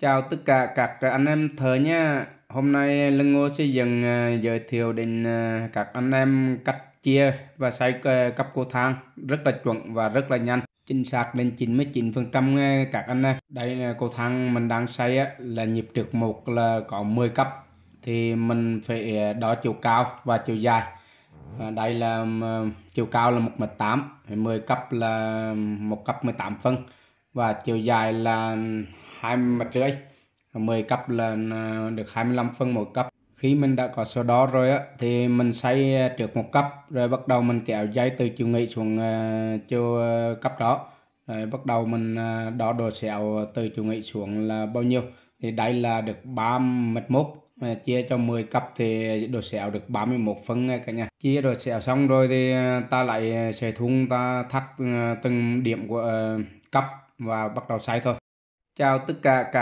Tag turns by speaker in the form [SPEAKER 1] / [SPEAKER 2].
[SPEAKER 1] Chào tất cả các anh em thợ nha. Hôm nay Lân Ngô sẽ dần à, giới thiệu đến à, các anh em cách chia và xây à, cấp cầu thang rất là chuẩn và rất là nhanh chính xác đến 99% các anh em. Đây là cầu thang mình đang xây là nhịp trực một là có 10 cấp thì mình phải đo chiều cao và chiều dài. Đây là chiều cao là 1m8, 10 cấp là một cấp 18 phân và chiều dài là 20 mét rưỡi 10 cặp là à, được 25 phân một cặp khi mình đã có số đó rồi á thì mình xây à, trước một cấp rồi bắt đầu mình kéo dây từ chiều nghị xuống à, cho cấp đó rồi bắt đầu mình đo đồ sẹo từ chiều nghị xuống là bao nhiêu thì đây là được mốt chia cho 10 cấp thì đồ sẹo được 31 phân cả nhà chia đồ sẹo xong rồi thì ta lại sẽ thun ta thắt từng điểm của cấp và bắt đầu xây thôi Chào tất cả các